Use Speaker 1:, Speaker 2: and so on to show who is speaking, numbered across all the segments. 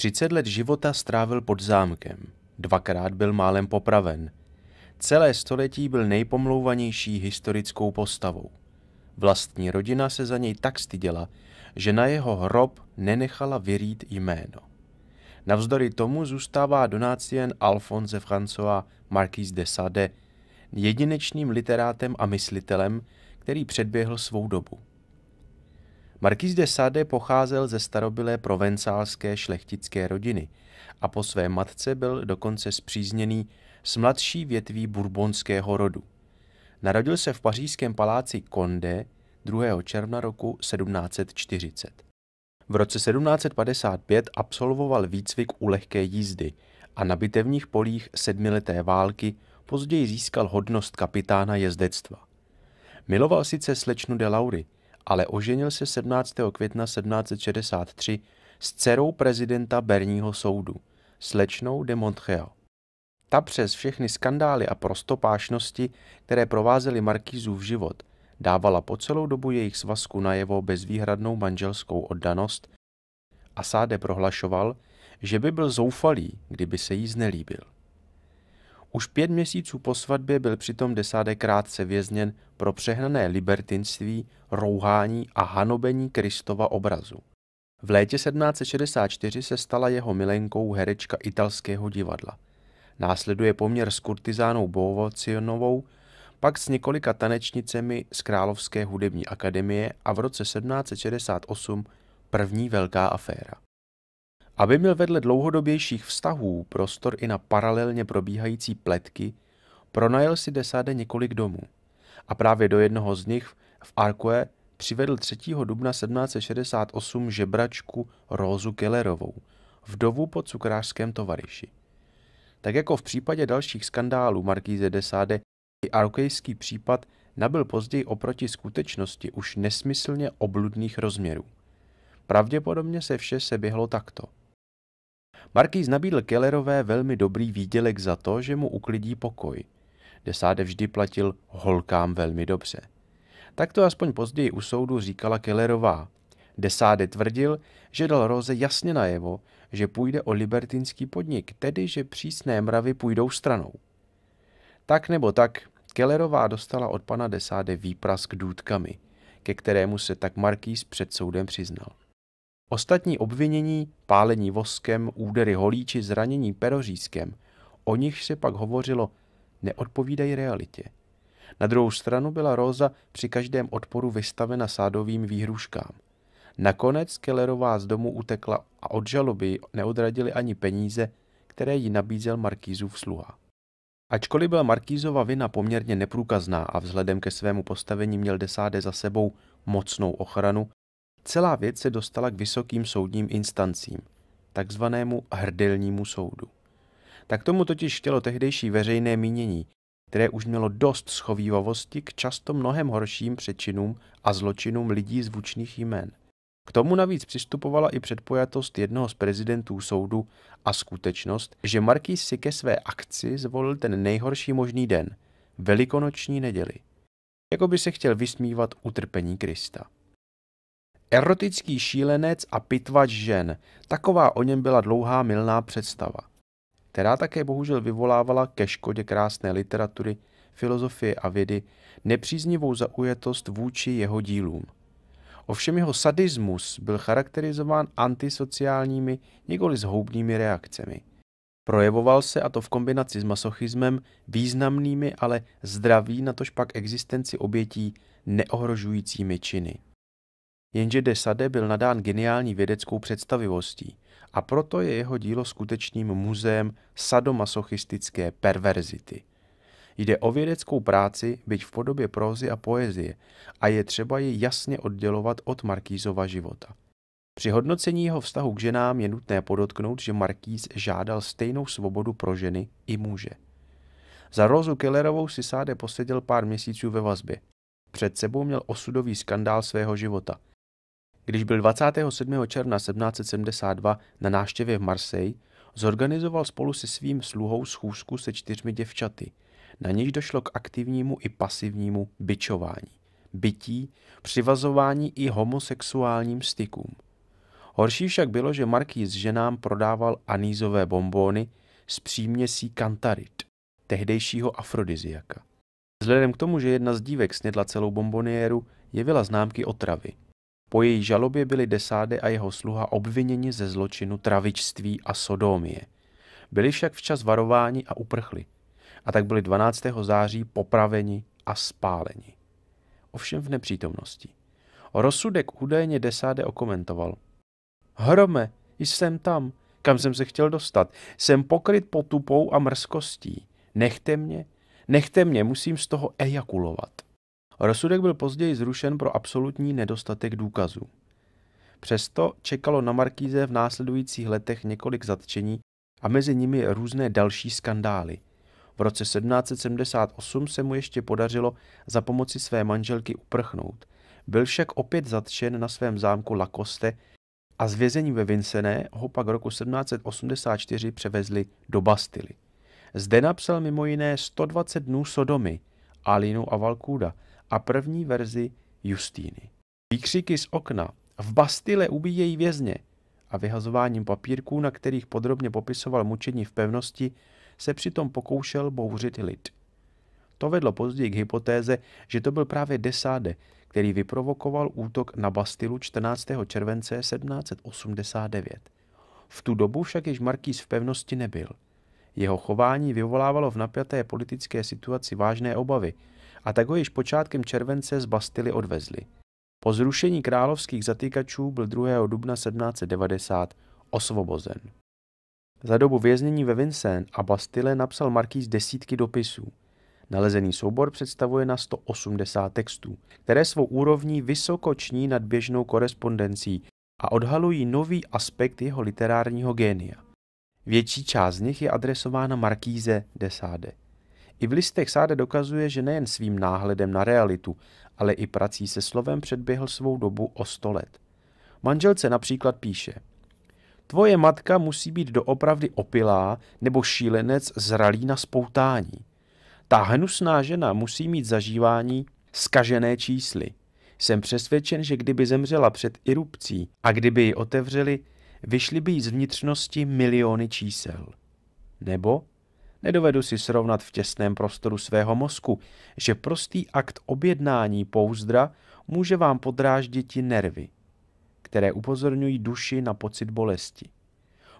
Speaker 1: 30 let života strávil pod zámkem. Dvakrát byl málem popraven. Celé století byl nejpomlouvanější historickou postavou. Vlastní rodina se za něj tak styděla, že na jeho hrob nenechala vyrít jméno. Navzdory tomu zůstává donácien Alphonse François Marquis de Sade jedinečným literátem a myslitelem, který předběhl svou dobu. Markýz de Sade pocházel ze starobylé provencálské šlechtické rodiny a po své matce byl dokonce zpřízněný s mladší větví bourbonského rodu. Narodil se v pařížském paláci Condé 2. června roku 1740. V roce 1755 absolvoval výcvik u lehké jízdy a na bitevních polích sedmileté války později získal hodnost kapitána jezdectva. Miloval sice slečnu de Laury – ale oženil se 17. května 1763 s dcerou prezidenta Berního soudu, slečnou de Montreal. Ta přes všechny skandály a prostopášnosti, které provázely v život, dávala po celou dobu jejich svazku najevo bezvýhradnou manželskou oddanost a Sáde prohlašoval, že by byl zoufalý, kdyby se jí znelíbil. Už pět měsíců po svatbě byl přitom desátekrátce vězněn pro přehnané libertinství, rouhání a hanobení Kristova obrazu. V létě 1764 se stala jeho milenkou herečka italského divadla. Následuje poměr s kurtizánou Bovocionovou, pak s několika tanečnicemi z Královské hudební akademie a v roce 1768 první velká aféra. Aby měl vedle dlouhodobějších vztahů prostor i na paralelně probíhající pletky, pronajel si desáde několik domů. A právě do jednoho z nich v Arkue přivedl 3. dubna 1768 žebračku Rózu Kellerovou, vdovu po cukrářském tovariši. Tak jako v případě dalších skandálů markýze desáde i arkejský případ nabyl později oproti skutečnosti už nesmyslně obludných rozměrů. Pravděpodobně se vše se běhlo takto – Markýz nabídl Kellerové velmi dobrý výdělek za to, že mu uklidí pokoj. Desáde vždy platil holkám velmi dobře. Tak to aspoň později u soudu říkala Kellerová. Desáde tvrdil, že dal Roze jasně najevo, že půjde o libertinský podnik, tedy že přísné mravy půjdou stranou. Tak nebo tak, Kellerová dostala od pana Desáde výprask důtkami, ke kterému se tak Markýz před soudem přiznal. Ostatní obvinění, pálení voskem, údery holíči, zranění perořískem, o nich se pak hovořilo, neodpovídají realitě. Na druhou stranu byla Róza při každém odporu vystavena sádovým výhruškám. Nakonec Kellerová z domu utekla a od žaloby neodradili ani peníze, které jí nabízel Markýzův sluha. Ačkoliv byla Markízova vina poměrně neprůkazná a vzhledem ke svému postavení měl desáde za sebou mocnou ochranu, Celá věc se dostala k vysokým soudním instancím, takzvanému hrdelnímu soudu. Tak tomu totiž chtělo tehdejší veřejné mínění, které už mělo dost schovývavosti k často mnohem horším přečinům a zločinům lidí z vučných jmén. K tomu navíc přistupovala i předpojatost jednoho z prezidentů soudu a skutečnost, že Markýz si ke své akci zvolil ten nejhorší možný den, velikonoční neděli. Jako by se chtěl vysmívat utrpení Krista. Erotický šílenec a pitvač žen. Taková o něm byla dlouhá milná představa, která také bohužel vyvolávala ke škodě krásné literatury, filozofie a vědy nepříznivou zaujetost vůči jeho dílům. Ovšem jeho sadismus byl charakterizován antisociálními, nikoli zhoubnými reakcemi. Projevoval se, a to v kombinaci s masochismem, významnými, ale zdraví, natož pak existenci obětí neohrožujícími činy. Jenže de Sade byl nadán geniální vědeckou představivostí a proto je jeho dílo skutečným muzeem sadomasochistické perverzity. Jde o vědeckou práci, byť v podobě prózy a poezie, a je třeba ji jasně oddělovat od Markízova života. Při hodnocení jeho vztahu k ženám je nutné podotknout, že Markýz žádal stejnou svobodu pro ženy i muže. Za Rozu Kellerovou si Sáde poseděl pár měsíců ve vazbě. Před sebou měl osudový skandál svého života – když byl 27. června 1772 na náštěvě v Marseille, zorganizoval spolu se svým sluhou schůzku se čtyřmi děvčaty. Na něž došlo k aktivnímu i pasivnímu byčování, bytí, přivazování i homosexuálním stykům. Horší však bylo, že Markýz ženám prodával anýzové bombóny s příměsí kantarit, tehdejšího afrodiziaka. Vzhledem k tomu, že jedna z dívek snědla celou bombonieru, jevila známky otravy – po její žalobě byli Desáde a jeho sluha obviněni ze zločinu travičství a sodomie. Byli však včas varováni a uprchli. A tak byli 12. září popraveni a spáleni. Ovšem v nepřítomnosti. Rozsudek údajně Desáde okomentoval. Hrome, jsem tam, kam jsem se chtěl dostat. Jsem pokryt potupou a mrzkostí. Nechte mě, nechte mě, musím z toho ejakulovat. Rozsudek byl později zrušen pro absolutní nedostatek důkazů. Přesto čekalo na Markíze v následujících letech několik zatčení a mezi nimi různé další skandály. V roce 1778 se mu ještě podařilo za pomoci své manželky uprchnout. Byl však opět zatčen na svém zámku Lakoste a z vězení ve Vincené ho pak roku 1784 převezli do Bastily. Zde napsal mimo jiné 120 dnů Sodomy, Alinu a Valkúda – a první verzi Justíny. Výkřiky z okna v Bastile ubíjejí vězně a vyhazováním papírků, na kterých podrobně popisoval mučení v pevnosti, se přitom pokoušel bouřit lid. To vedlo později k hypotéze, že to byl právě Desáde, který vyprovokoval útok na Bastilu 14. července 1789. V tu dobu však již Markýz v pevnosti nebyl. Jeho chování vyvolávalo v napjaté politické situaci vážné obavy, a tak ho již počátkem července z Bastily odvezli. Po zrušení královských zatýkačů byl 2. dubna 1790 osvobozen. Za dobu věznění ve Vincennes a Bastille napsal Markýz desítky dopisů. Nalezený soubor představuje na 180 textů, které svou úrovní vysokoční nad běžnou korespondencí a odhalují nový aspekt jeho literárního génia. Větší část z nich je adresována markýze de Sade. I v listech Sáde dokazuje, že nejen svým náhledem na realitu, ale i prací se slovem předběhl svou dobu o sto let. Manželce například píše Tvoje matka musí být doopravdy opilá nebo šílenec zralý na spoutání. Ta hnusná žena musí mít zažívání skažené čísly. Jsem přesvědčen, že kdyby zemřela před irupcí a kdyby ji otevřeli, vyšly by jí z vnitřnosti miliony čísel. Nebo Nedovedu si srovnat v těsném prostoru svého mozku, že prostý akt objednání pouzdra může vám podráždit i nervy, které upozorňují duši na pocit bolesti.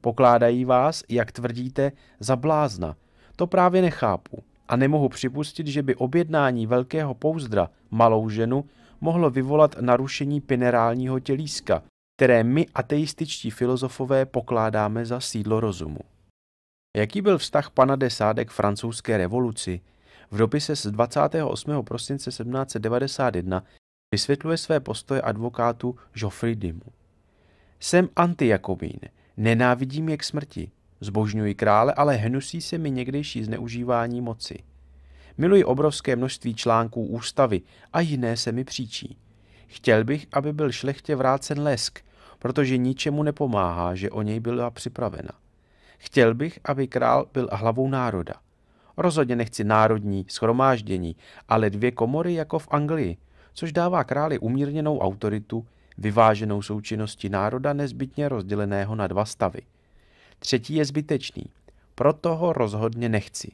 Speaker 1: Pokládají vás, jak tvrdíte, za blázna. To právě nechápu a nemohu připustit, že by objednání velkého pouzdra malou ženu mohlo vyvolat narušení pinerálního tělíska, které my ateističtí filozofové pokládáme za sídlo rozumu. Jaký byl vztah pana Desáde k francouzské revoluci? V dopise z 28. prosince 1791 vysvětluje své postoje advokátu Geoffrey Dimu. Jsem antijakobín, nenávidím je k smrti. Zbožňuji krále, ale hnusí se mi někdejší zneužívání moci. Miluji obrovské množství článků ústavy a jiné se mi příčí. Chtěl bych, aby byl šlechtě vrácen lesk, protože ničemu nepomáhá, že o něj byla připravena. Chtěl bych, aby král byl hlavou národa. Rozhodně nechci národní schromáždění, ale dvě komory jako v Anglii, což dává králi umírněnou autoritu, vyváženou součinnosti národa nezbytně rozděleného na dva stavy. Třetí je zbytečný, proto ho rozhodně nechci.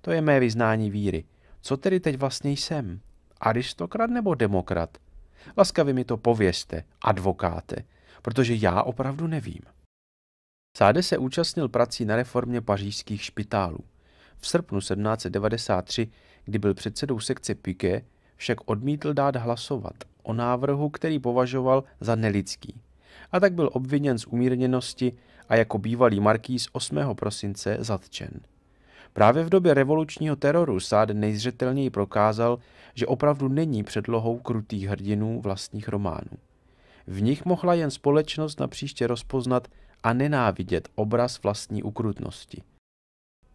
Speaker 1: To je mé vyznání víry. Co tedy teď vlastně jsem? Aristokrat nebo demokrat? Laskavě mi to pověste, advokáte, protože já opravdu nevím. Sáde se účastnil prací na reformě pařížských špitálů. V srpnu 1793, kdy byl předsedou sekce Piquet, však odmítl dát hlasovat o návrhu, který považoval za nelidský. A tak byl obviněn z umírněnosti a jako bývalý markýz 8. prosince zatčen. Právě v době revolučního teroru Sáde nejzřetelněji prokázal, že opravdu není předlohou krutých hrdinů vlastních románů. V nich mohla jen společnost na příště rozpoznat a nenávidět obraz vlastní ukrutnosti.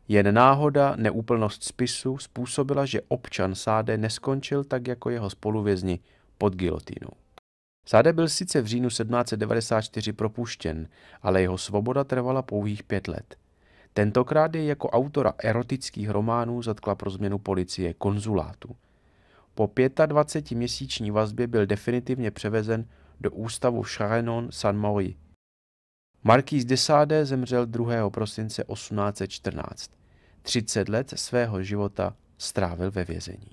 Speaker 1: Jen náhoda, neúplnost spisu způsobila, že občan Sáde neskončil tak jako jeho spoluvězni pod gilotínou. Sáde byl sice v říjnu 1794 propuštěn, ale jeho svoboda trvala pouhých pět let. Tentokrát je jako autora erotických románů zatkla pro změnu policie konzulátu. Po 25-měsíční vazbě byl definitivně převezen do ústavu Charenon San Marie Markýz Sade zemřel 2. prosince 1814. 30 let svého života strávil ve vězení.